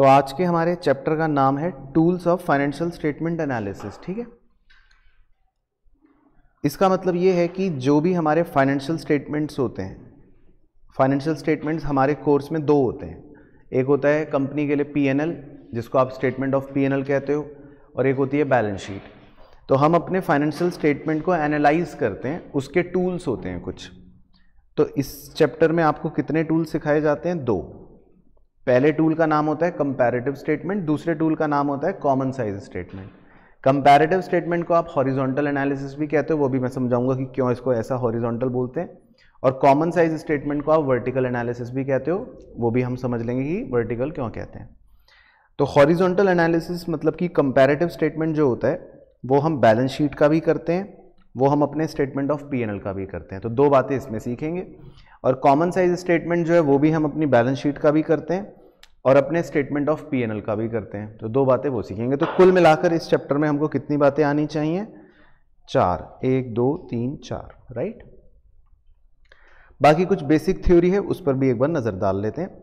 तो आज के हमारे चैप्टर का नाम है tools of financial statement analysis ठीक है इसका मतलब ये है कि जो भी हमारे फाइनेंशियल स्टेटमेंट्स होते हैं फाइनेंशियल स्टेटमेंट्स हमारे कोर्स में दो होते हैं एक होता है कंपनी के लिए पीएनएल जिसको आप स्टेटमेंट ऑफ पीएनएल कहते हो और एक होती है बैलेंस शीट तो हम अपने फाइनेंशियल स्टेटमेंट को एनालाइज करते हैं उसके टूल्स होते हैं कुछ तो इस चैप्टर में आपको कितने टूल्स सिखाए जाते हैं दो पहले टूल का नाम होता है कंपैरेटिव स्टेटमेंट दूसरे टूल का नाम होता है common size statement comparative statement को आप हॉरिजॉन्टल एनालिसिस भी कहते हो वो भी मैं समझाऊंगा कि क्यों इसको ऐसा हॉरिजॉन्टल बोलते हैं और कॉमन साइज स्टेटमेंट को आप वर्टिकल एनालिसिस भी कहते हो वो भी हम समझ लेंगे कि वर्टिकल क्यों कहते हैं तो हॉरिजॉन्टल एनालिसिस मतलब कि कंपैरेटिव स्टेटमेंट जो होता है वो हम बैलेंस शीट का भी करते हैं वो हम अपने स्टेटमेंट ऑफ पी का भी करते हैं तो दो बातें इसमें सीखेंगे और कॉमन साइज स्टेटमेंट जो है वो भी हम अपनी बैलेंस शीट का भी करते हैं और अपने स्टेटमेंट ऑफ पी का भी करते हैं तो दो बातें वो सीखेंगे तो कुल मिलाकर इस चैप्टर में हमको कितनी बातें आनी चाहिए चार एक दो तीन चार राइट बाकी कुछ बेसिक थ्योरी है उस पर भी एक बार नज़र डाल लेते हैं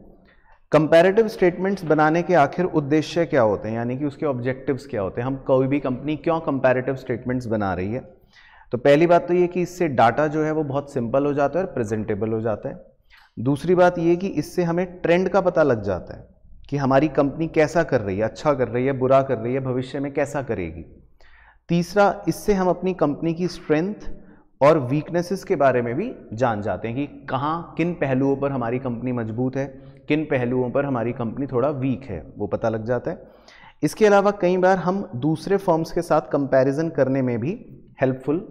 कंपैरेटिव स्टेटमेंट्स बनाने के आखिर उद्देश्य क्या होते हैं यानी कि उसके ऑब्जेक्टिव्स क्या होते हैं हम कोई भी कंपनी क्यों कंपैरेटिव स्टेटमेंट्स बना रही है तो पहली बात तो ये कि इससे डाटा जो है वो बहुत सिंपल हो जाता है और प्रेजेंटेबल हो जाता है दूसरी बात ये कि इससे हमें ट्रेंड का पता लग जाता है कि हमारी कंपनी कैसा कर रही है अच्छा कर रही है बुरा कर रही है भविष्य में कैसा करेगी तीसरा इससे हम अपनी कंपनी की स्ट्रेंथ और वीकनेसेस के बारे में भी जान जाते हैं कि कहाँ किन पहलुओं पर हमारी कंपनी मजबूत है किन पहलुओं पर हमारी कंपनी थोड़ा वीक है वो पता लग जाता है इसके अलावा कई बार हम दूसरे फर्म्स के साथ कंपैरिजन करने में भी हेल्पफुल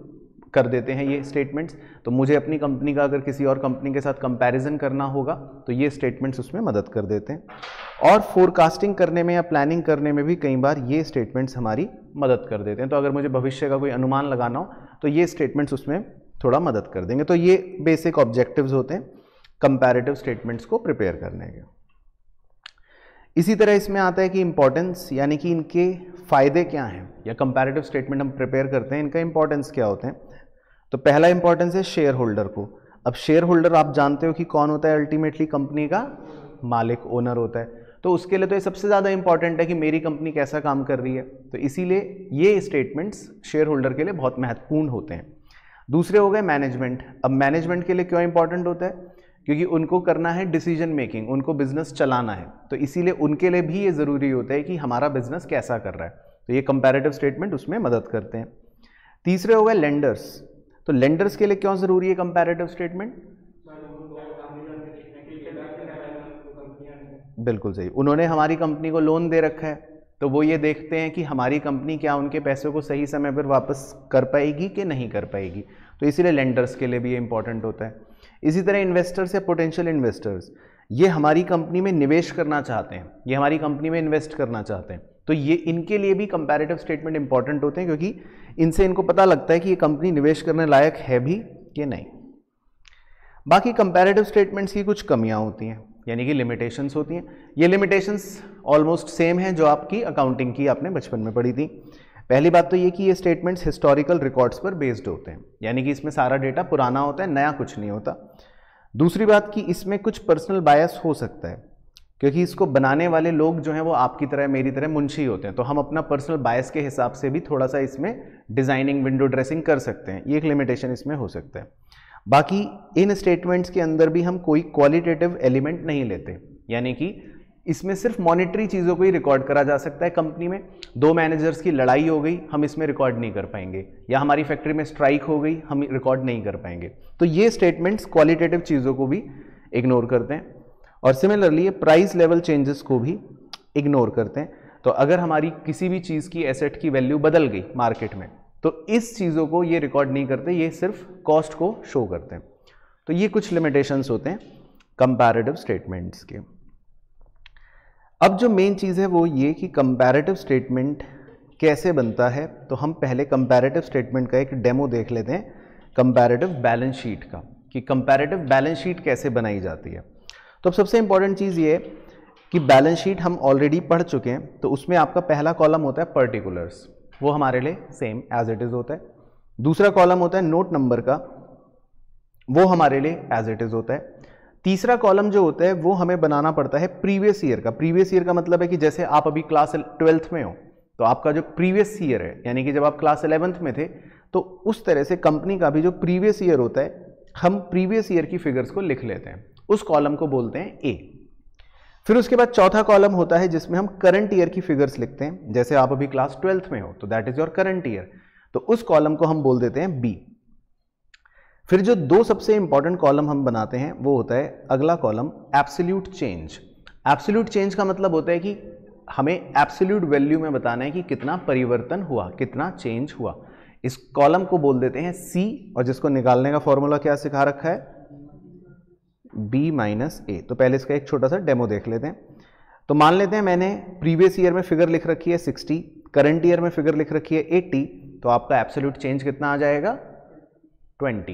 कर देते हैं ये स्टेटमेंट्स तो मुझे अपनी कंपनी का अगर किसी और कंपनी के साथ कंपैरिजन करना होगा तो ये स्टेटमेंट्स उसमें मदद कर देते हैं और फोरकास्टिंग करने में या प्लानिंग करने में भी कई बार ये स्टेटमेंट्स हमारी मदद कर देते हैं तो अगर मुझे भविष्य का कोई अनुमान लगाना हो तो ये स्टेटमेंट्स उसमें थोड़ा मदद कर देंगे तो ये बेसिक ऑब्जेक्टिव होते हैं कंपेरेटिव स्टेटमेंट्स को प्रिपेयर करने के इसी तरह इसमें आता है कि इंपॉर्टेंस यानी कि इनके फ़ायदे क्या हैं या कंपैरेटिव स्टेटमेंट हम प्रिपेयर करते हैं इनका इम्पोर्टेंस क्या होते हैं तो पहला इंपॉर्टेंस है शेयर होल्डर को अब शेयर होल्डर आप जानते हो कि कौन होता है अल्टीमेटली कंपनी का मालिक ओनर होता है तो उसके लिए तो ये सबसे ज़्यादा इंपॉर्टेंट है कि मेरी कंपनी कैसा काम कर रही है तो इसीलिए ये स्टेटमेंट्स शेयर होल्डर के लिए बहुत महत्वपूर्ण होते हैं दूसरे हो गए मैनेजमेंट अब मैनेजमेंट के लिए क्यों इंपॉर्टेंट होता है क्योंकि उनको करना है डिसीजन मेकिंग उनको बिजनेस चलाना है तो इसीलिए उनके लिए भी ये ज़रूरी होता है कि हमारा बिजनेस कैसा कर रहा है तो ये कंपेरेटिव स्टेटमेंट उसमें मदद करते हैं तीसरे हो गए लेंडर्स तो लेंडर्स के लिए क्यों ज़रूरी है कंपैरेटिव स्टेटमेंट बिल्कुल सही उन्होंने हमारी कंपनी को लोन दे रखा है तो वो ये देखते हैं कि हमारी कंपनी क्या उनके पैसों को सही समय पर वापस कर पाएगी कि नहीं कर पाएगी तो इसीलिए लेंडर्स के लिए भी ये इंपॉर्टेंट होता है इसी तरह इन्वेस्टर्स या पोटेंशियल इन्वेस्टर्स ये हमारी कंपनी में निवेश करना चाहते हैं ये हमारी कंपनी में इन्वेस्ट करना चाहते हैं तो ये इनके लिए भी कंपैरेटिव स्टेटमेंट इंपॉर्टेंट होते हैं क्योंकि इनसे इनको पता लगता है कि ये कंपनी निवेश करने लायक है भी कि नहीं बाकी कंपैरेटिव स्टेटमेंट्स की कुछ कमियां होती हैं यानी कि लिमिटेशंस होती हैं ये लिमिटेशंस ऑलमोस्ट सेम हैं जो आपकी अकाउंटिंग की आपने बचपन में पढ़ी थी पहली बात तो ये कि ये स्टेटमेंट्स हिस्टोरिकल रिकॉर्ड्स पर बेस्ड होते हैं यानी कि इसमें सारा डेटा पुराना होता है नया कुछ नहीं होता दूसरी बात कि इसमें कुछ पर्सनल बायस हो सकता है क्योंकि इसको बनाने वाले लोग जो हैं वो आपकी तरह मेरी तरह मुंशी होते हैं तो हम अपना पर्सनल बायस के हिसाब से भी थोड़ा सा इसमें डिज़ाइनिंग विंडो ड्रेसिंग कर सकते हैं ये एक लिमिटेशन इसमें हो सकता है बाकी इन स्टेटमेंट्स के अंदर भी हम कोई क्वालिटेटिव एलिमेंट नहीं लेते यानी कि इसमें सिर्फ मॉनिटरी चीज़ों को ही रिकॉर्ड करा जा सकता है कंपनी में दो मैनेजर्स की लड़ाई हो गई हम इसमें रिकॉर्ड नहीं कर पाएंगे या हमारी फैक्ट्री में स्ट्राइक हो गई हम रिकॉर्ड नहीं कर पाएंगे तो ये स्टेटमेंट्स क्वालिटेटिव चीज़ों को भी इग्नोर करते हैं और सिमिलरली ये प्राइस लेवल चेंजेस को भी इग्नोर करते हैं तो अगर हमारी किसी भी चीज़ की एसेट की वैल्यू बदल गई मार्केट में तो इस चीज़ों को ये रिकॉर्ड नहीं करते ये सिर्फ कॉस्ट को शो करते हैं तो ये कुछ लिमिटेशंस होते हैं कंपैरेटिव स्टेटमेंट्स के अब जो मेन चीज़ है वो ये कि कंपैरेटिव स्टेटमेंट कैसे बनता है तो हम पहले कंपैरेटिव स्टेटमेंट का एक डेमो देख लेते हैं कंपैरेटिव बैलेंस शीट का कि कंपैरेटिव बैलेंस शीट कैसे बनाई जाती है तो अब सबसे इंपॉर्टेंट चीज़ ये कि बैलेंस शीट हम ऑलरेडी पढ़ चुके हैं तो उसमें आपका पहला कॉलम होता है पर्टिकुलर्स वो हमारे लिए सेम एज इट इज़ होता है दूसरा कॉलम होता है नोट नंबर का वो हमारे लिए एज इट इज़ होता है तीसरा कॉलम जो होता है वो हमें बनाना पड़ता है प्रीवियस ईयर का प्रीवियस ईयर का मतलब है कि जैसे आप अभी क्लास ट्वेल्थ में हो तो आपका जो प्रीवियस ईयर है यानी कि जब आप क्लास इलेवंथ में थे तो उस तरह से कंपनी का भी जो प्रीवियस ईयर होता है हम प्रीवियस ईयर की फिगर्स को लिख लेते हैं उस कॉलम को बोलते हैं ए फिर उसके बाद चौथा कॉलम होता है जिसमें हम करंट ईयर की फिगर्स लिखते हैं जैसे आप अभी क्लास ट्वेल्थ में हो तो that is your current year तो उस कॉलम को हम बोल देते हैं बी फिर जो दो सबसे इंपॉर्टेंट कॉलम हम बनाते हैं वो होता है अगला column absolute change absolute change का मतलब होता है कि हमें एब्सोल्यूट वैल्यू में बताना है कि कितना परिवर्तन हुआ कितना चेंज हुआ इस कॉलम को बोल देते हैं सी और जिसको निकालने का फॉर्मूला क्या सिखा रखा है बी माइनस ए तो पहले इसका एक छोटा सा डेमो देख लेते हैं तो मान लेते हैं मैंने प्रीवियस ईयर में फिगर लिख रखी है 60 करंट ईयर में फिगर लिख रखी है 80 तो आपका एब्सोल्यूट चेंज कितना आ जाएगा 20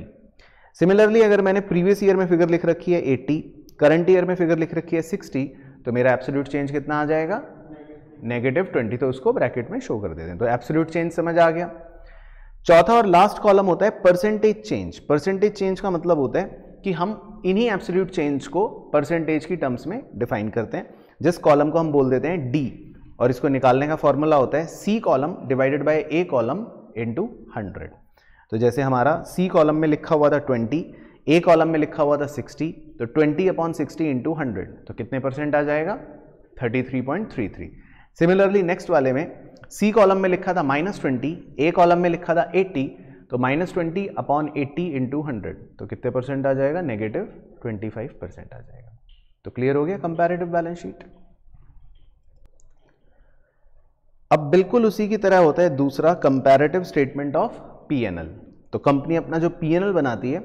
सिमिलरली अगर मैंने प्रीवियस ईयर में फिगर लिख रखी है 80 करंट ईयर में फिगर लिख रखी है 60 तो मेरा एब्सोल्यूट चेंज कितना आ जाएगा नेगेटिव ट्वेंटी तो उसको ब्रैकेट में शो कर देते हैं तो एब्सोल्यूट चेंज समझ आ गया चौथा और लास्ट कॉलम होता है परसेंटेज चेंज परसेंटेज चेंज का मतलब होता है कि हम इन्हीं एब्सोल्यूट चेंज को परसेंटेज की टर्म्स में डिफाइन करते हैं जिस कॉलम को हम बोल देते हैं डी और इसको निकालने का फॉर्मूला होता है C column divided by A column into hundred तो जैसे हमारा सी कॉलम में लिखा हुआ था ट्वेंटी ए कॉलम में लिखा हुआ था सिक्सटी तो twenty upon sixty into hundred तो कितने परसेंट आ जाएगा thirty three point three three similarly next वाले में सी कॉलम में लिखा था माइनस ट्वेंटी ए कॉलम में लिखा था एट्टी तो minus twenty upon eighty into hundred तो कितने परसेंट आ जाएगा नेगेटिव ट्वेंटी फाइव परसेंट आ जाएगा तो क्लियर हो गया कंपैरेटिव बैलेंस शीट अब बिल्कुल उसी की तरह होता है दूसरा कंपैरेटिव स्टेटमेंट ऑफ पीएनएल तो कंपनी अपना जो पीएनएल बनाती है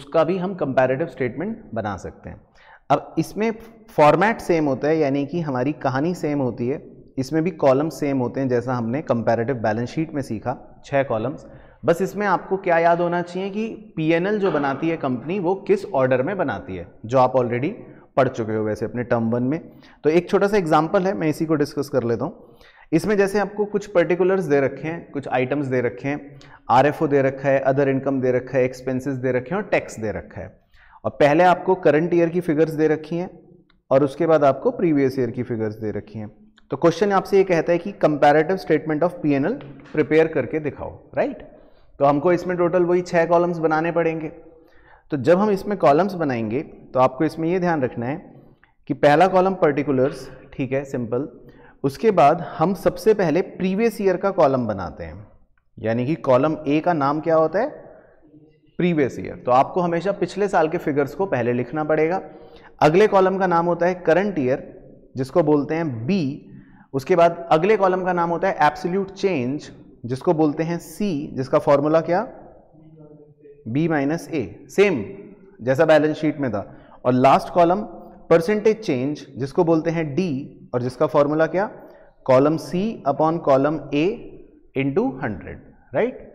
उसका भी हम कंपैरेटिव स्टेटमेंट बना सकते हैं अब इसमें फॉर्मेट सेम होता है यानी कि हमारी कहानी सेम होती है इसमें भी कॉलम सेम होते हैं जैसा हमने कंपैरेटिव बैलेंस शीट में सीखा छः कॉलम्स बस इसमें आपको क्या याद होना चाहिए कि एल जो बनाती है कंपनी वो किस ऑर्डर में बनाती है जो आप ऑलरेडी पढ़ चुके हो वैसे अपने टर्म वन में तो एक छोटा सा एग्जाम्पल है मैं इसी को डिस्कस कर लेता हूँ इसमें जैसे आपको कुछ पर्टिकुलर्स दे रखे हैं कुछ आइटम्स दे रखे हैं ओ दे रखा है अदर इनकम दे रखा है एक्सपेंसेस दे रखे हैं और टैक्स दे रखा है और पहले आपको करंट ईयर की फिगर्स दे रखी हैं और उसके बाद आपको प्रीवियस ईयर की फिगर्स दे रखी हैं तो क्वेश्चन आपसे ये कहता है कि comparative statement of PNL prepare करके दिखाओ राइट तो हमको इसमें टोटल वही छः कॉलम्स बनाने पड़ेंगे तो जब हम इसमें कॉलम्स बनाएंगे तो आपको इसमें ये ध्यान रखना है कि पहला कॉलम पर्टिकुलर्स ठीक है सिंपल उसके बाद हम सबसे पहले प्रीवियस ईयर का कॉलम बनाते हैं यानी कि कॉलम ए का नाम क्या होता है प्रीवियस ईयर तो आपको हमेशा पिछले साल के फिगर्स को पहले लिखना पड़ेगा अगले कॉलम का नाम होता है करंट ईयर जिसको बोलते हैं बी उसके बाद अगले कॉलम का नाम होता है एप्सल्यूट चेंज जिसको बोलते हैं सी जिसका फॉर्मूला क्या बी माइनस ए सेम जैसा बैलेंस शीट में था और लास्ट कॉलम परसेंटेज चेंज जिसको बोलते हैं डी और जिसका फॉर्मूला क्या column C upon column A into hundred right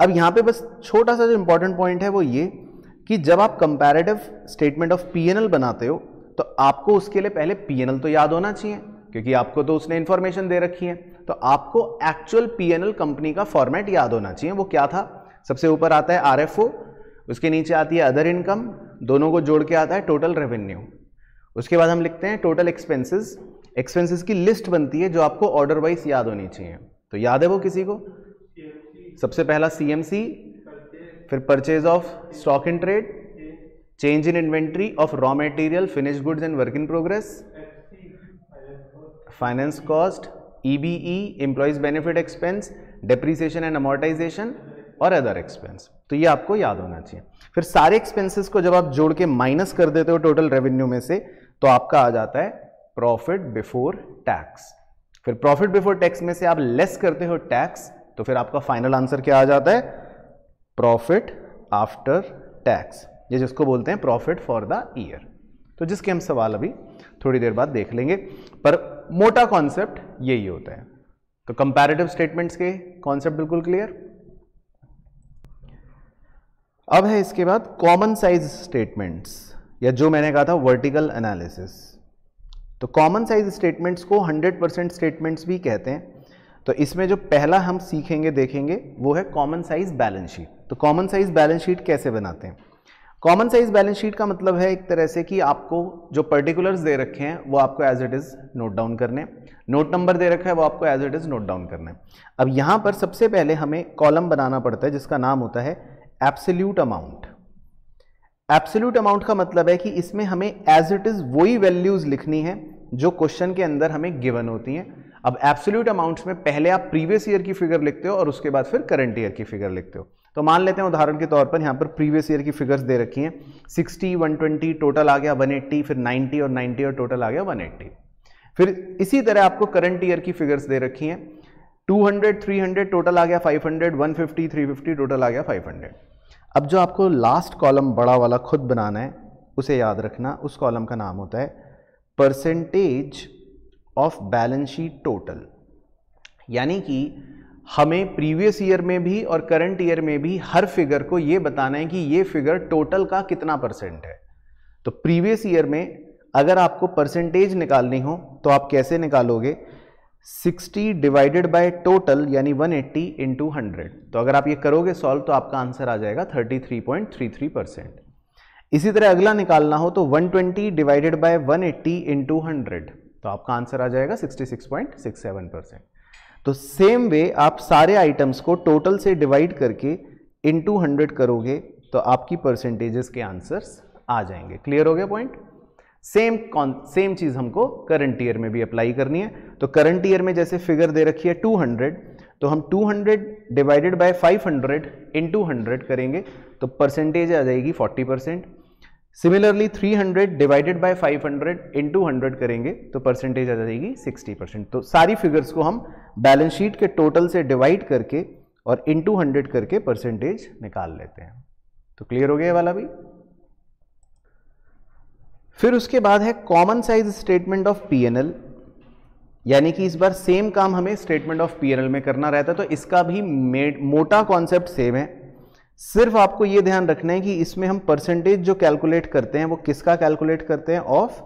अब यहां पे बस छोटा सा जो इंपॉर्टेंट पॉइंट है वो ये कि जब आप कंपैरेटिव स्टेटमेंट ऑफ पी बनाते हो तो आपको उसके लिए पहले पीएनएल तो याद होना चाहिए क्योंकि आपको तो उसने इंफॉर्मेशन दे रखी है तो आपको एक्चुअल पीएनएल कंपनी का फॉर्मेट याद होना चाहिए वो क्या था सबसे ऊपर आता है आरएफओ उसके नीचे आती है अदर इनकम दोनों को जोड़ के आता है टोटल रेवेन्यू उसके बाद हम लिखते हैं टोटल एक्सपेंसेस एक्सपेंसेस की लिस्ट बनती है जो आपको ऑर्डर वाइज याद होनी चाहिए तो याद है वो किसी को सबसे पहला सीएमसी फिर purchase of stock in trade change in inventory of raw material finish goods and work in progress finance cost EBE employees benefit expense depreciation and amortisation और अदर एक्सपेंस तो ये आपको याद होना चाहिए फिर सारे एक्सपेंसेस को जब आप जोड़ के माइनस कर देते हो टोटल रेवेन्यू में से तो आपका आ जाता है प्रॉफिट बिफोर टैक्स फिर प्रॉफिट बिफोर टैक्स में से आप लेस करते हो टैक्स तो फिर आपका फाइनल आंसर क्या आ जाता है प्रॉफिट आफ्टर टैक्स ये जिसको बोलते हैं प्रॉफिट फॉर द ईयर तो जिसके हम सवाल अभी थोड़ी देर बाद देख लेंगे पर मोटा कॉन्सेप्ट यही होता है तो कंपैरेटिव स्टेटमेंट्स के कॉन्सेप्ट बिल्कुल क्लियर अब है इसके बाद कॉमन साइज स्टेटमेंट्स या जो मैंने कहा था वर्टिकल एनालिसिस तो कॉमन साइज स्टेटमेंट्स को 100 परसेंट स्टेटमेंट्स भी कहते हैं तो इसमें जो पहला हम सीखेंगे देखेंगे वो है कॉमन साइज बैलेंस शीट तो कॉमन साइज बैलेंस शीट कैसे बनाते हैं कॉमन साइज बैलेंस शीट का मतलब है एक तरह से कि आपको जो पर्टिकुलर्स दे रखे हैं वो आपको as it is note down करने नोट नंबर दे रखा है वो आपको as it is note down करना है अब यहां पर सबसे पहले हमें कॉलम बनाना पड़ता है जिसका नाम होता है एप्सल्यूट अमाउंट एप्सल्यूट अमाउंट का मतलब है कि इसमें हमें एज इट इज़ वही वैल्यूज़ लिखनी है जो क्वेश्चन के अंदर हमें गिवन होती हैं अब एप्सोल्यूट अमाउंट्स में पहले आप प्रीवियस ईयर की फिगर लिखते हो और उसके बाद फिर करंट ईयर की फिगर लिखते हो तो मान लेते हैं उदाहरण के तौर पर यहाँ पर प्रीवियस ईयर की फिगर्स दे रखी हैं 60, 120 टोटल आ गया 180 फिर 90 और 90 और टोटल आ गया 180 फिर इसी तरह आपको करंट ईयर की फिगर्स दे रखी हैं 200, 300 टोटल आ गया 500, 150, 350 टोटल आ गया 500 अब जो आपको लास्ट कॉलम बड़ा वाला खुद बनाना है उसे याद रखना उस कॉलम का नाम होता है percentage of balance sheet total यानी कि हमें प्रीवियस ईयर में भी और करंट ईयर में भी हर फिगर को ये बताना है कि ये फिगर टोटल का कितना परसेंट है तो प्रीवियस ईयर में अगर आपको परसेंटेज निकालनी हो तो आप कैसे निकालोगे 60 डिवाइडेड बाय टोटल यानी 180 एट्टी इंटू हंड्रेड तो अगर आप ये करोगे सॉल्व तो आपका आंसर आ जाएगा 33.33 परसेंट इसी तरह अगला निकालना हो तो 120 divided by 180 eighty into hundred तो आपका आंसर आ जाएगा 66.67 परसेंट तो सेम वे आप सारे आइटम्स को टोटल से डिवाइड करके इन टू हंड्रेड करोगे तो आपकी परसेंटेजेस के आंसर्स आ जाएंगे क्लियर हो गया पॉइंट सेम कॉन सेम चीज़ हमको करंट ईयर में भी अप्लाई करनी है तो करंट ईयर में जैसे फिगर दे रखी है 200 तो हम 200 डिवाइडेड बाय 500 हंड्रेड हंड्रेड करेंगे तो परसेंटेज आ जाएगी 40 percent similarly 300 divided by 500 to hundred करेंगे तो परसेंटेज आ जाएगी 60 परसेंट तो सारी फिगर्स को हम बैलेंस शीट के टोटल से डिवाइड करके और टू हंड्रेड करके परसेंटेज निकाल लेते हैं तो क्लियर हो गया वाला भी फिर उसके बाद है common size statement of PNL यानी कि इस बार सेम काम हमें स्टेटमेंट ऑफ पीएनएल में करना रहता है तो इसका भी मोटा कॉन्सेप्ट सेम है सिर्फ आपको ये ध्यान रखना है कि इसमें हम परसेंटेज जो कैलकुलेट करते हैं वो किसका कैलकुलेट करते हैं ऑफ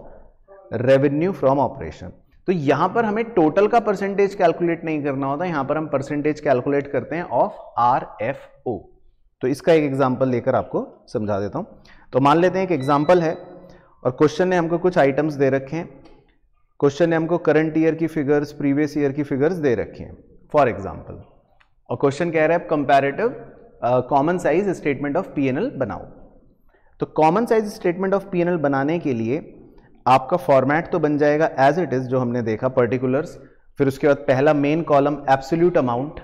रेवेन्यू फ्रॉम ऑपरेशन तो यहां पर हमें टोटल का परसेंटेज कैलकुलेट नहीं करना होता यहां पर हम परसेंटेज कैलकुलेट करते हैं ऑफ आर एफ ओ तो इसका एक एग्जाम्पल लेकर आपको समझा देता हूं तो मान लेते हैं एक एग्जाम्पल है और क्वेश्चन ने हमको कुछ आइटम्स दे रखे हैं क्वेश्चन ने हमको करंट ईयर की फिगर्स प्रीवियस ईयर की फिगर्स दे रखे हैं फॉर एग्जाम्पल और क्वेश्चन कह रहे हैं comparative common size statement of PNL बनाओ तो common size statement of PNL बनाने के लिए आपका फॉर्मेट तो बन जाएगा एज इट इज़ जो हमने देखा पर्टिकुलर्स फिर उसके बाद पहला मेन कॉलम एब्सोल्यूट अमाउंट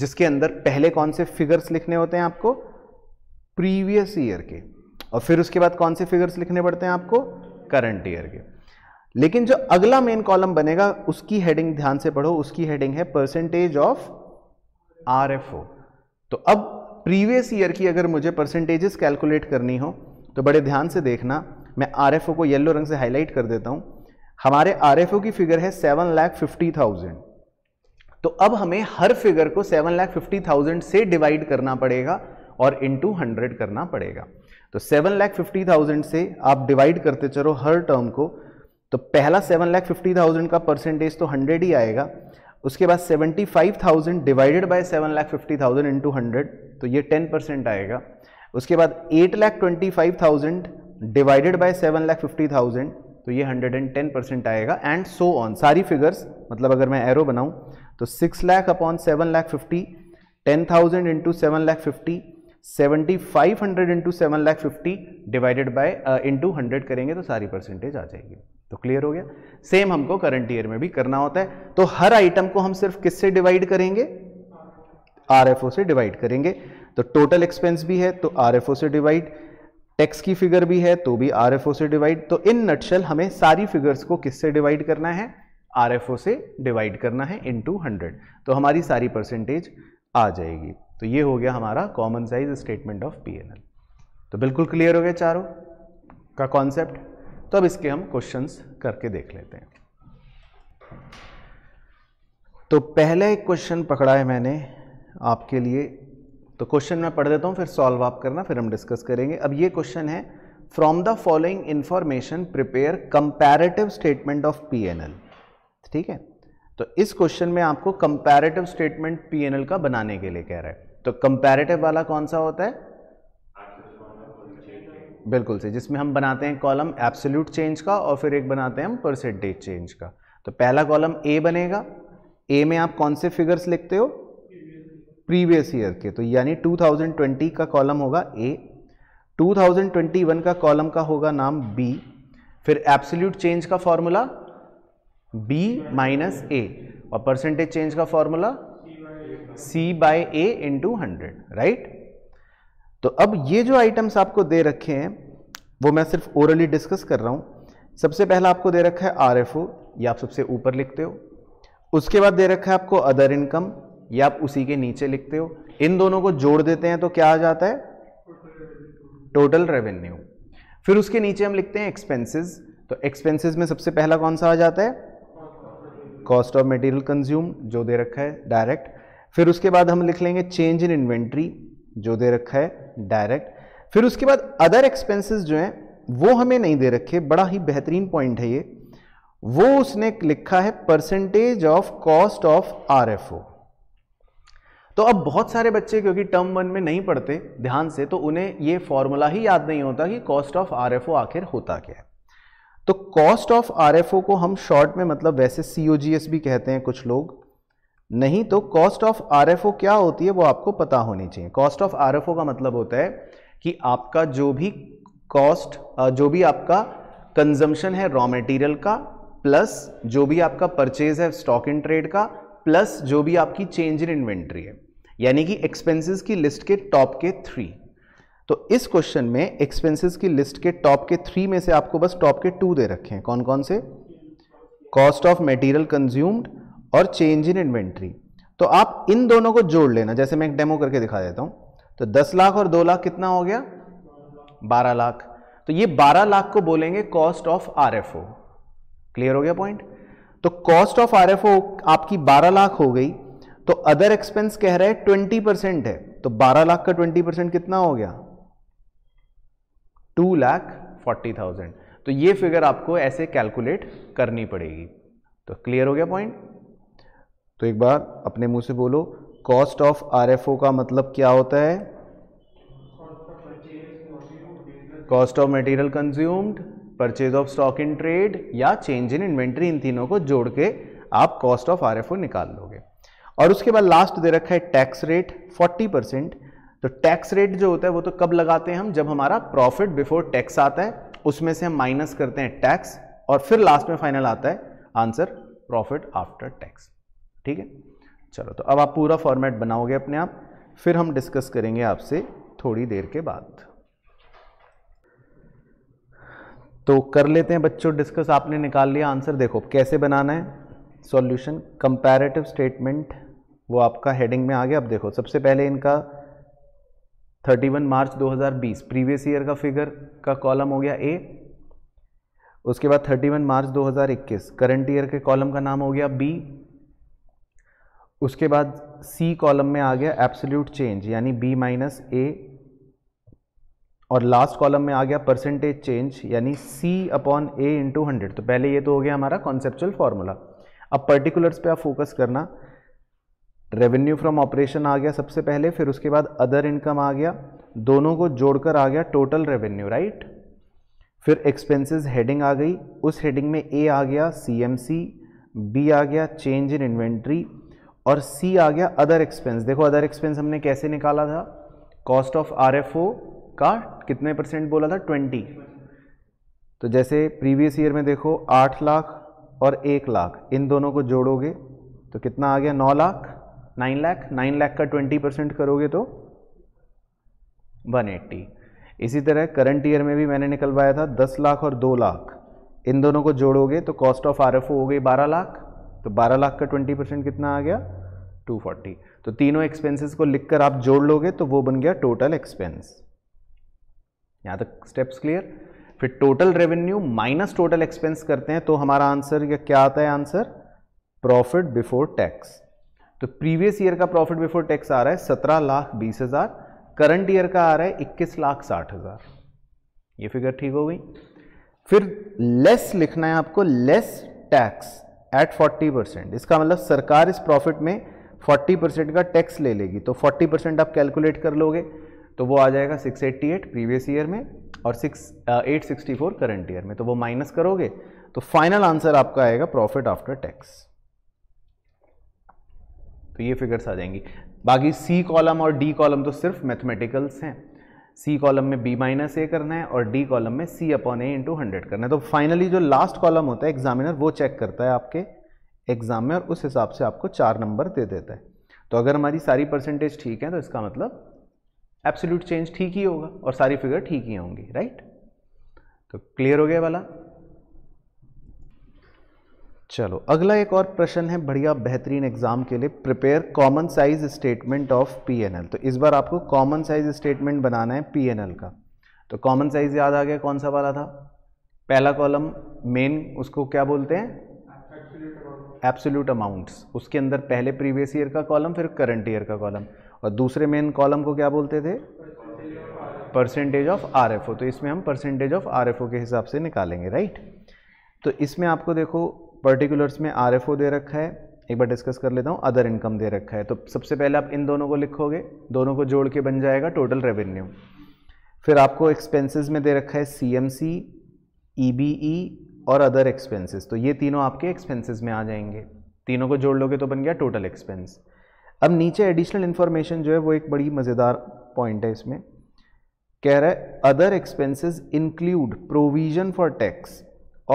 जिसके अंदर पहले कौन से फिगर्स लिखने होते हैं आपको प्रीवियस ईयर के और फिर उसके बाद कौन से फिगर्स लिखने पड़ते हैं आपको करंट ईयर के लेकिन जो अगला मेन कॉलम बनेगा उसकी हेडिंग ध्यान से पढ़ो उसकी हेडिंग है परसेंटेज ऑफ आर तो अब प्रीवियस ईयर की अगर मुझे परसेंटेजेस कैलकुलेट करनी हो तो बड़े ध्यान से देखना मैं आर को येलो रंग से हाईलाइट कर देता हूँ हमारे आर की फिगर है सेवन लाख फिफ्टी थाउजेंड तो अब हमें हर फिगर को सेवन लाख फिफ्टी थाउजेंड से डिवाइड करना पड़ेगा और इनटू हंड्रेड करना पड़ेगा तो सेवन लाख फिफ्टी थाउजेंड से आप डिवाइड करते चलो हर टर्म को तो पहला सेवन लाख फिफ्टी थाउजेंड का परसेंटेज तो हंड्रेड ही आएगा उसके बाद 75,000 डिवाइडेड बाय 7,50,000 इंटू हंड्रेड तो ये 10 परसेंट आएगा उसके बाद 8,25,000 डिवाइडेड बाय 7,50,000 तो ये 110 परसेंट आएगा एंड सो ऑन सारी फिगर्स मतलब अगर मैं एरो बनाऊं तो 6 lakh upon seven lakh fifty ten thousand into seven lakh fifty seventy five hundred into seven lakh fifty divided by into hundred करेंगे तो सारी परसेंटेज आ जाएगी तो क्लियर हो गया सेम हमको करंट ईयर में भी करना होता है तो हर आइटम को हम सिर्फ किससे डिवाइड करेंगे आरएफओ से डिवाइड करेंगे तो टोटल एक्सपेंस भी है तो आरएफओ से डिवाइड टैक्स की फिगर भी है तो भी आरएफओ से डिवाइड तो इन नटशल हमें सारी फिगर्स को किससे डिवाइड करना है आरएफओ से डिवाइड करना है टू हंड्रेड तो हमारी सारी परसेंटेज आ जाएगी तो ये हो गया हमारा common size statement of L तो बिल्कुल क्लियर हो गया चारों का कॉन्सेप्ट तो अब इसके हम क्वेश्चंस करके देख लेते हैं तो पहले एक क्वेश्चन पकड़ा है मैंने आपके लिए तो क्वेश्चन मैं पढ़ देता हूं फिर सॉल्व आप करना फिर हम डिस्कस करेंगे अब ये क्वेश्चन है from the following information prepare comparative statement of PNL ठीक है तो इस क्वेश्चन में आपको कंपैरेटिव स्टेटमेंट पीएनएल का बनाने के लिए कह रहा है तो कंपैरेटिव वाला कौन सा होता है बिल्कुल सही जिसमें हम बनाते हैं कॉलम एब्सोल्यूट चेंज का और फिर एक बनाते हैं हम परसेंटेज चेंज का तो पहला कॉलम ए बनेगा ए में आप कौन से फिगर्स लिखते हो प्रीवियस ईयर के तो यानी 2020 का कॉलम होगा ए 2021 का कॉलम का होगा नाम बी फिर एब्सोल्यूट चेंज का फॉर्मूला बी माइनस ए और परसेंटेज चेंज का formula C by A into hundred right तो अब ये जो आइटम्स आपको दे रखे हैं वो मैं सिर्फ ओरली डिस्कस कर रहा हूँ सबसे पहला आपको दे रखा है आर एफ ओ ये आप सबसे ऊपर लिखते हो उसके बाद दे रखा है आपको अदर इनकम ये आप उसी के नीचे लिखते हो इन दोनों को जोड़ देते हैं तो क्या आ जाता है टोटल रेवेन्यू फिर उसके नीचे हम लिखते हैं एक्सपेंसेस तो एक्सपेंसेस में सबसे पहला कौन सा आ जाता है कॉस्ट ऑफ मटेरियल कंज्यूम जो दे रखा है डायरेक्ट फिर उसके बाद हम लिख लेंगे चेंज इन इन्वेंट्री जो दे रखा है डायरेक्ट फिर उसके बाद अदर एक्सपेंसेस जो हैं वो हमें नहीं दे रखे बड़ा ही बेहतरीन पॉइंट है ये वो उसने लिखा है percentage of cost of O तो अब बहुत सारे बच्चे क्योंकि टर्म वन में नहीं पढ़ते ध्यान से तो उन्हें ये फॉर्मूला ही याद नहीं होता कि कॉस्ट ऑफ ओ आखिर होता क्या है तो कॉस्ट ऑफ ओ को हम शॉर्ट में मतलब वैसे सी भी कहते हैं कुछ लोग नहीं तो कॉस्ट ऑफ ओ क्या होती है वो आपको पता होनी चाहिए कॉस्ट ऑफ ओ का मतलब होता है कि आपका जो भी कॉस्ट जो भी आपका कंजम्पशन है रॉ मटेरियल का प्लस जो भी आपका परचेज है स्टॉक इन ट्रेड का प्लस जो भी आपकी चेंज इन इन्वेंट्री है यानी कि एक्सपेंसेस की लिस्ट के टॉप के थ्री तो इस क्वेश्चन में एक्सपेंसेस की लिस्ट के टॉप के थ्री में से आपको बस टॉप के टू दे रखे हैं कौन कौन से कॉस्ट ऑफ मटेरियल कंज्यूम्ड और चेंज इन इन्वेंट्री तो आप इन दोनों को जोड़ लेना जैसे मैं एक डेमो करके दिखा देता हूं तो दस लाख और दो लाख कितना हो गया बारह लाख तो ये बारह लाख को बोलेंगे कॉस्ट ऑफ ओ क्लियर हो गया पॉइंट तो कॉस्ट ऑफ ओ आपकी बारह लाख हो गई तो अदर एक्सपेंस कह रहा है ट्वेंटी परसेंट है तो बारह लाख का ट्वेंटी परसेंट कितना हो गया टू लाख फोर्टी थाउजेंड तो ये फिगर आपको ऐसे कैलकुलेट करनी पड़ेगी तो क्लियर हो गया पॉइंट तो एक बार अपने मुंह से बोलो कॉस्ट ऑफ ओ का मतलब क्या होता है cost of material consumed purchase of stock in trade या चेंज इन इन्वेंट्री इन तीनों को जोड़ के आप कॉस्ट ऑफ आरएफओ निकाल लोगे और उसके बाद लास्ट दे रखा है टैक्स रेट 40 परसेंट तो टैक्स रेट जो होता है वो तो कब लगाते हैं हम जब हमारा प्रॉफिट बिफोर टैक्स आता है उसमें से हम माइनस करते हैं टैक्स और फिर लास्ट में फाइनल आता है आंसर प्रॉफिट आफ्टर टैक्स ठीक है चलो तो अब आप पूरा फॉर्मेट बनाओगे अपने आप फिर हम डिस्कस करेंगे आपसे थोड़ी देर के बाद तो कर लेते हैं बच्चों डिस्कस आपने निकाल लिया आंसर देखो कैसे बनाना है सॉल्यूशन कंपैरेटिव स्टेटमेंट वो आपका हेडिंग में आ गया अब देखो सबसे पहले इनका 31 मार्च 2020 प्रीवियस ईयर का फिगर का कॉलम हो गया ए उसके बाद 31 मार्च 2021 करंट ईयर के कॉलम का नाम हो गया बी उसके बाद सी कॉलम में आ गया एब्सोल्यूट चेंज यानी बी माइनस ए और लास्ट कॉलम में आ गया परसेंटेज चेंज यानी C upon A into hundred तो पहले ये तो हो गया हमारा कॉन्सेप्चुअल फार्मूला अब पर्टिकुलर्स पे आप फोकस करना रेवेन्यू फ्रॉम ऑपरेशन आ गया सबसे पहले फिर उसके बाद अदर इनकम आ गया दोनों को जोड़कर आ गया टोटल रेवेन्यू राइट फिर एक्सपेंसेस हेडिंग आ गई उस हेडिंग में ए आ गया सी एम सी बी आ गया चेंज इन इन्वेंट्री और सी आ गया अदर एक्सपेंस देखो अदर एक्सपेंस हमने कैसे निकाला था कॉस्ट ऑफ ओ का कितने परसेंट बोला था ट्वेंटी तो जैसे प्रीवियस ईयर में देखो आठ लाख और एक लाख इन दोनों को जोड़ोगे तो कितना आ गया नौ लाख नाइन लाख नाइन लाख का ट्वेंटी परसेंट करोगे तो वन एट्टी इसी तरह करंट ईयर में भी मैंने निकलवाया था दस लाख और दो लाख इन दोनों को जोड़ोगे तो कॉस्ट ऑफ आर हो गई बारह लाख तो बारह लाख का ट्वेंटी परसेंट कितना आ गया 240 तो तीनों एक्सपेंसेस को लिखकर आप जोड़ लोगे तो वो बन गया टोटल एक्सपेंस यहाँ तक स्टेप्स क्लियर फिर total revenue minus total expense करते हैं तो हमारा आंसर या क्या आता है आंसर प्रॉफिट बिफोर टैक्स तो प्रीवियस ईयर का प्रॉफिट बिफोर टैक्स आ रहा है सत्रह लाख बीस हज़ार करंट ईयर का आ रहा है इक्कीस लाख साठ हज़ार ये फिगर ठीक हो गई फिर लेस लिखना है आपको less tax at forty percent इसका मतलब सरकार इस प्रॉफिट में फोर्टी परसेंट का टैक्स ले लेगी तो फोर्टी परसेंट आप कैलकुलेट कर लोगे तो वो आ जाएगा six eighty eight previous year में और six eight sixty four current year में तो वो माइनस करोगे तो फाइनल आंसर आपका आएगा प्रॉफिट आफ्टर टैक्स तो ये फिगर्स आ जाएंगी बाकी सी कॉलम और डी कॉलम तो सिर्फ मैथमेटिकल्स हैं सी कॉलम में बी माइनस ए करना है और डी कॉलम में C upon A into hundred करना है तो फाइनली जो लास्ट कॉलम होता है एग्जामिनर वो चेक करता है आपके एग्ज़ाम में और उस हिसाब से आपको चार नंबर दे देता है तो अगर हमारी सारी परसेंटेज ठीक है तो इसका मतलब एब्सोल्यूट चेंज ठीक ही होगा और सारी फिगर ठीक ही होंगी राइट तो क्लियर हो गया वाला चलो अगला एक और प्रश्न है बढ़िया बेहतरीन एग्जाम के लिए prepare common size statement of PNL तो इस बार आपको कॉमन साइज स्टेटमेंट बनाना है पीएनएल का तो कॉमन साइज याद आ गया कौन सा वाला था पहला कॉलम मेन उसको क्या बोलते हैं एब्सोल्यूट अमाउंट्स उसके अंदर पहले प्रीवियस ईयर का कॉलम फिर करंट ईयर का कॉलम और दूसरे मेन कॉलम को क्या बोलते थे परसेंटेज ऑफ आर तो इसमें हम परसेंटेज ऑफ आर के हिसाब से निकालेंगे राइट तो इसमें आपको देखो पर्टिकुलर्स में आर दे रखा है एक बार डिस्कस कर लेता हूँ अदर इनकम दे रखा है तो सबसे पहले आप इन दोनों को लिखोगे दोनों को जोड़ के बन जाएगा टोटल रेवेन्यू फिर आपको एक्सपेंसेस में दे रखा है C M C E B E और अदर एक्सपेंसेस तो ये तीनों आपके एक्सपेंसेस में आ जाएंगे तीनों को जोड़ लोगे तो बन गया टोटल एक्सपेंस अब नीचे एडिशनल इन्फॉर्मेशन जो है वो एक बड़ी मज़ेदार पॉइंट है इसमें कह रहा है other expenses include provision for tax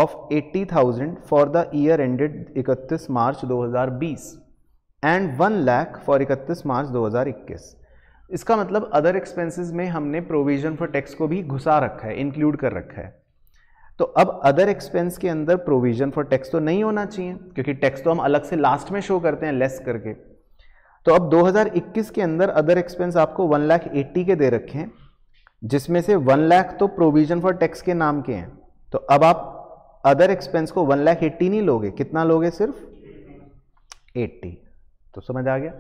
of 80,000 for the year ended 31 March 2020 and 1 lakh for 31 मार्च 2021 इसका मतलब अदर एक्सपेंसेस में हमने प्रोविजन फॉर टैक्स को भी घुसा रखा है इंक्लूड कर रखा है तो अब अदर एक्सपेंस के अंदर प्रोविजन फॉर टैक्स तो नहीं होना चाहिए क्योंकि टैक्स तो हम अलग से लास्ट में शो करते हैं लेस करके तो अब 2021 के अंदर अदर एक्सपेंस आपको वन लाख एट्टी के दे रखे हैं जिसमें से वन लाख तो प्रोविजन फॉर टैक्स के नाम के हैं तो अब आप अदर एक्सपेंस को वन लाख एट्टी नहीं लोगे कितना लोगे सिर्फ एट्टी तो समझ आ गया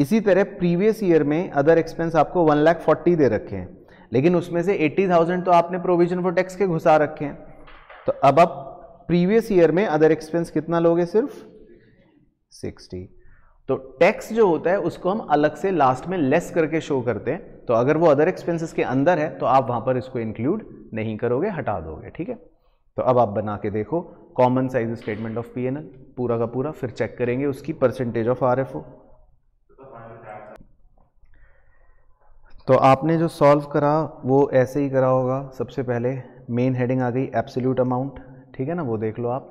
इसी तरह प्रीवियस ईयर में अदर एक्सपेंस आपको वन लाख फोर्टी दे रखे हैं लेकिन उसमें से 80,000 तो आपने प्रोविजन फॉर टैक्स के घुसा रखे हैं तो अब आप प्रीवियस ईयर में अदर एक्सपेंस कितना लोगे सिर्फ 60 तो टैक्स जो होता है उसको हम अलग से लास्ट में लेस करके शो करते हैं तो अगर वो अदर एक्सपेंसेस के अंदर है तो आप वहां पर इसको इंक्लूड नहीं करोगे हटा दोगे ठीक है तो अब आप बना के देखो common size statement of P पूरा का पूरा फिर चेक करेंगे उसकी percentage of R F O तो आपने जो सॉल्व करा वो ऐसे ही करा होगा सबसे पहले मेन हेडिंग आ गई एब्सोल्यूट अमाउंट ठीक है ना वो देख लो आप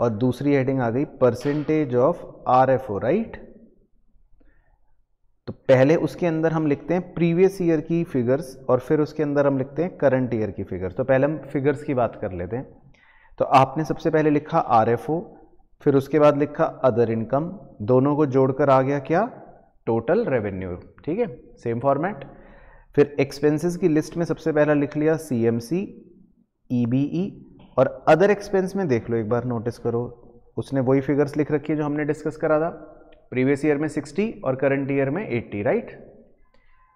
और दूसरी हेडिंग आ गई percentage of R F O right तो पहले उसके अंदर हम लिखते हैं प्रीवियस ईयर की फिगर्स और फिर उसके अंदर हम लिखते हैं करंट ईयर की फिगर्स तो पहले हम फिगर्स की बात कर लेते हैं तो आपने सबसे पहले लिखा आर एफ ओ फिर उसके बाद लिखा अदर इनकम दोनों को जोड़कर आ गया क्या टोटल रेवेन्यू ठीक है सेम फॉर्मेट फिर एक्सपेंसेस की लिस्ट में सबसे पहला लिख लिया C M C E B E और अदर एक्सपेंस में देख लो एक बार नोटिस करो उसने वही फिगर्स लिख रखी है जो हमने डिस्कस करा था प्रीवियस ईयर में 60 और करंट ईयर में 80 राइट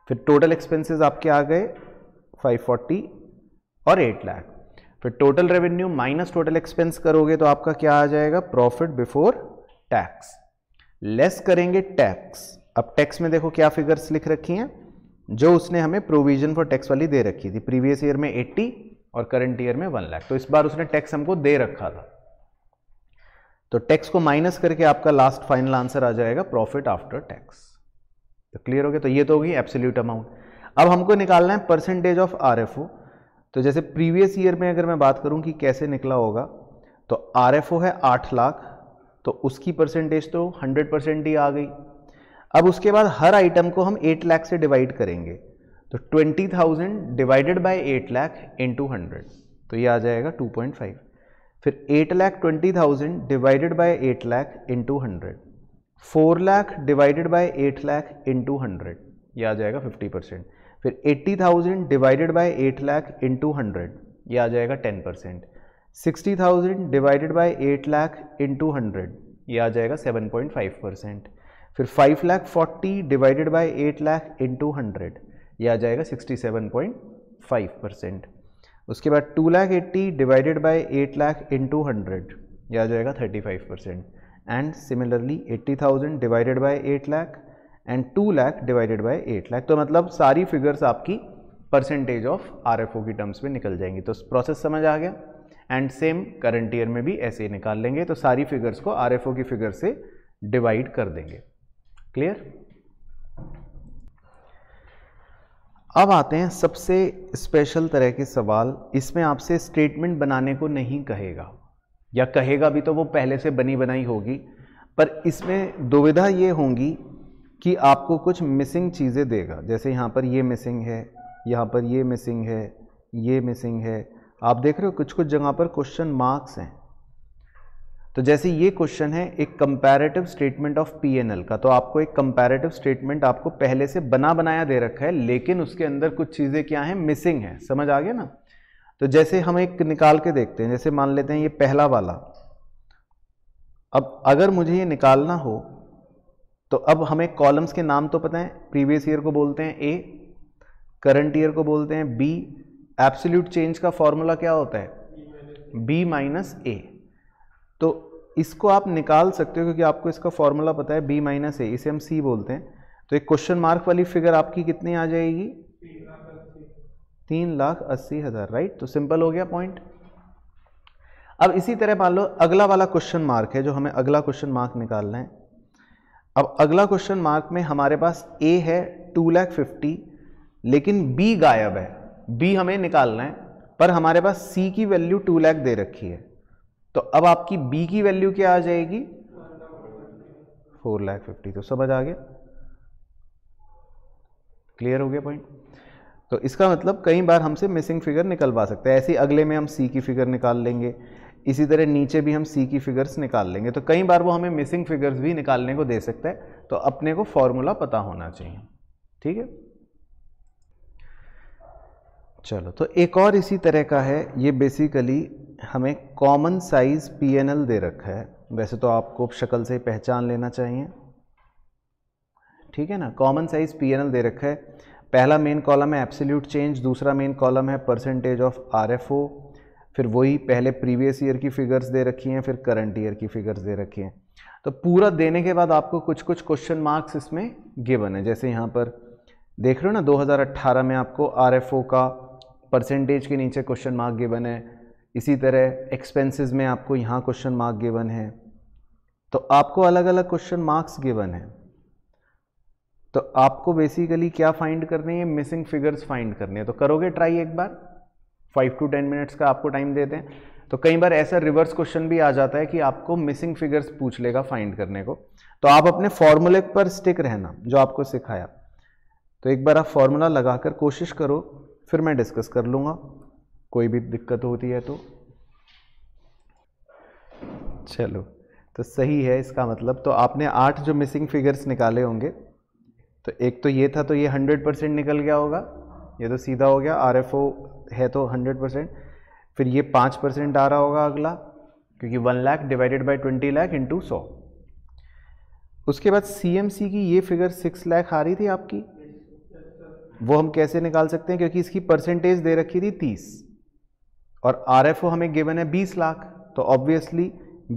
फिर टोटल एक्सपेंसेस आपके आ गए 540 और 8 लाख फिर total revenue minus total expense करोगे तो आपका क्या आ जाएगा प्रॉफिट बिफोर टैक्स लेस करेंगे टैक्स अब टैक्स में देखो क्या फिगर्स लिख रखी हैं जो उसने हमें प्रोविजन फॉर टैक्स वाली दे रखी थी प्रीवियस ईयर में 80 और करंट ईयर में वन लाख तो इस बार उसने टैक्स हमको दे रखा था तो टैक्स को माइनस करके आपका लास्ट फाइनल आंसर आ जाएगा प्रॉफिट आफ्टर टैक्स तो क्लियर हो गया तो ये तो होगी एब्सोल्यूट अमाउंट अब हमको निकालना है परसेंटेज ऑफ आर तो जैसे प्रीवियस ईयर में अगर मैं बात करूं कि कैसे निकला होगा तो आर है आठ लाख तो उसकी परसेंटेज तो हंड्रेड परसेंट ही आ गई अब उसके बाद हर आइटम को हम 8 लाख से डिवाइड करेंगे तो twenty thousand divided by eight lakh into hundred तो ये आ जाएगा टू पॉइंट फाइव फिर eight lakh twenty thousand divided by eight lakh into hundred four lakh divided by eight lakh into hundred ये आ जाएगा फिफ्टी परसेंट फिर eighty thousand divided by eight lakh into hundred ये आ जाएगा ten percent sixty thousand divided by eight lakh into hundred ये आ जाएगा सेवन पॉइंट फाइव परसेंट फिर five lakh forty divided by eight lakh to hundred ये आ जाएगा sixty seven point five percent उसके बाद two lakh eighty divided by eight lakh to hundred ये आ जाएगा thirty five percent and similarly eighty thousand divided by eight lakh and two lakh divided by eight lakh तो मतलब सारी फिगर्स आपकी परसेंटेज ऑफ आर की टर्म्स में निकल जाएंगी तो प्रोसेस समझ आ गया एंड सेम करंट ईयर में भी ऐसे ही निकाल लेंगे तो सारी फिगर्स को आर की फिगर से डिवाइड कर देंगे क्लियर अब आते हैं सबसे स्पेशल तरह के सवाल इसमें आपसे स्टेटमेंट बनाने को नहीं कहेगा या कहेगा भी तो वो पहले से बनी बनाई होगी पर इसमें दुविधा ये होंगी कि आपको कुछ मिसिंग चीज़ें देगा जैसे यहाँ पर ये मिसिंग है यहाँ पर ये मिसिंग है ये मिसिंग है आप देख रहे हो कुछ कुछ जगह पर क्वेश्चन मार्क्स हैं तो जैसे ये क्वेश्चन है एक कंपैरेटिव स्टेटमेंट ऑफ पीएनएल का तो आपको एक कंपैरेटिव स्टेटमेंट आपको पहले से बना बनाया दे रखा है लेकिन उसके अंदर कुछ चीज़ें क्या हैं मिसिंग है समझ आ गया ना तो जैसे हम एक निकाल के देखते हैं जैसे मान लेते हैं ये पहला वाला अब अगर मुझे ये निकालना हो तो अब हमें कॉलम्स के नाम तो पता है प्रीवियस ईयर को बोलते हैं ए करंट ईयर को बोलते हैं बी एब्सोल्यूट चेंज का फॉर्मूला क्या होता है बी माइनस ए तो इसको आप निकाल सकते हो क्योंकि आपको इसका फॉर्मूला पता है बी माइनस ए इसे हम सी बोलते हैं तो एक क्वेश्चन मार्क वाली फिगर आपकी कितनी आ जाएगी तीन लाख अस्सी हज़ार राइट तो सिंपल हो गया पॉइंट अब इसी तरह मान लो अगला वाला क्वेश्चन मार्क है जो हमें अगला क्वेश्चन मार्क निकालना है अब अगला क्वेश्चन मार्क में हमारे पास ए है टू लैख फिफ्टी लेकिन बी गायब है बी हमें निकालना है पर हमारे पास सी की वैल्यू टू लैख दे रखी है तो अब आपकी बी की वैल्यू क्या आ जाएगी फोर लैख फिफ्टी तो समझ आ गया क्लियर हो गया पॉइंट तो इसका मतलब कई बार हमसे मिसिंग फिगर निकलवा सकते हैं ऐसे अगले में हम सी की फिगर निकाल लेंगे इसी तरह नीचे भी हम सी की फिगर्स निकाल लेंगे तो कई बार वो हमें मिसिंग फिगर्स भी निकालने को दे सकता है तो अपने को फॉर्मूला पता होना चाहिए ठीक है चलो तो एक और इसी तरह का है ये बेसिकली हमें कॉमन साइज़ पीएनएल दे रखा है वैसे तो आपको शक्ल से पहचान लेना चाहिए ठीक है ना कॉमन साइज़ पीएनएल दे रखा है पहला मेन कॉलम है एब्सोल्यूट चेंज दूसरा मेन कॉलम है परसेंटेज ऑफ आरएफओ फिर वही पहले प्रीवियस ईयर की फिगर्स दे रखी हैं फिर करंट ईयर की फिगर्स दे रखी हैं तो पूरा देने के बाद आपको कुछ कुछ क्वेश्चन मार्क्स इसमें गिवन है जैसे यहाँ पर देख रहे हो ना 2018 में आपको आरएफओ का परसेंटेज के नीचे क्वेश्चन मार्क गिवन है इसी तरह एक्सपेंसेस में आपको यहाँ क्वेश्चन मार्क गिवन है तो आपको अलग अलग क्वेश्चन मार्क्स गिवन है तो आपको बेसिकली क्या फाइंड करने हैं मिसिंग फिगर्स फाइंड करने हैं तो करोगे ट्राई एक बार फाइव टू टेन मिनट्स का आपको टाइम देते हैं तो कई बार ऐसा रिवर्स क्वेश्चन भी आ जाता है कि आपको मिसिंग फिगर्स पूछ लेगा फाइंड करने को तो आप अपने फॉर्मूले पर स्टिक रहना जो आपको सिखाया तो एक बार आप फॉर्मूला लगाकर कोशिश करो फिर मैं डिस्कस कर लूँगा कोई भी दिक्कत होती है तो चलो तो सही है इसका मतलब तो आपने आठ जो मिसिंग फिगर्स निकाले होंगे तो एक तो ये था तो ये हंड्रेड परसेंट निकल गया होगा ये तो सीधा हो गया आर है तो हंड्रेड परसेंट फिर ये पाँच परसेंट आ रहा होगा अगला क्योंकि one lakh divided by twenty lakh into सौ उसके बाद सी की ये फिगर सिक्स लाख आ रही थी आपकी वो हम कैसे निकाल सकते हैं क्योंकि इसकी परसेंटेज दे रखी थी तीस और आर हमें गिवन है बीस लाख तो ऑब्वियसली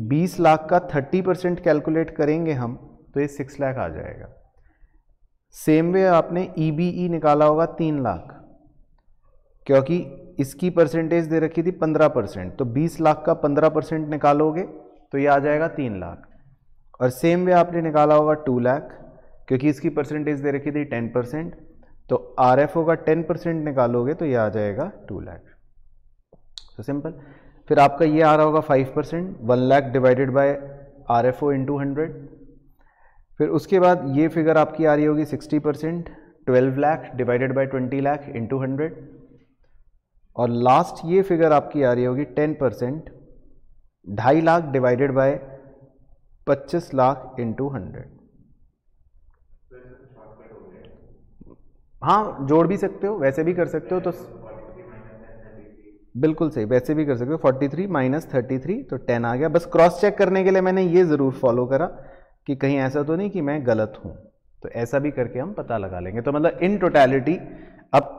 बीस लाख का थर्टी परसेंट कैलकुलेट करेंगे हम तो ये सिक्स लाख आ जाएगा सेम वे आपने ई e e निकाला होगा तीन लाख क्योंकि इसकी परसेंटेज दे रखी थी पंद्रह परसेंट तो बीस लाख का पंद्रह परसेंट निकालोगे तो ये आ जाएगा तीन लाख और सेम वे आपने निकाला होगा टू लाख क्योंकि इसकी परसेंटेज दे रखी थी टेन परसेंट तो आर एफ होगा टेन परसेंट निकालोगे तो ये आ जाएगा टू लाख सो सिंपल फिर आपका ये आ रहा होगा five percent one lakh divided by R F O into hundred फिर उसके बाद ये फिगर आपकी आ रही होगी sixty percent twelve lakh divided by twenty lakh into hundred और लास्ट ये फिगर आपकी आ रही होगी टेन परसेंट ढाई लाख डिवाइडेड बाय पच्चीस लाख इंटू हंड्रेड हाँ जोड़ भी सकते हो वैसे भी कर सकते हो तो बिल्कुल सही वैसे भी कर सकते हो forty three minus thirty three तो टेन आ गया बस क्रॉस चेक करने के लिए मैंने ये ज़रूर फॉलो करा कि कहीं ऐसा तो नहीं कि मैं गलत हूँ तो ऐसा भी करके हम पता लगा लेंगे तो मतलब इन टोटैलिटी अब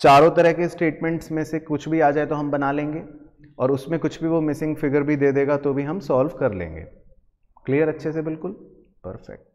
चारों तरह के स्टेटमेंट्स में से कुछ भी आ जाए तो हम बना लेंगे और उसमें कुछ भी वो मिसिंग फिगर भी दे देगा तो भी हम सॉल्व कर लेंगे क्लियर अच्छे से बिल्कुल परफेक्ट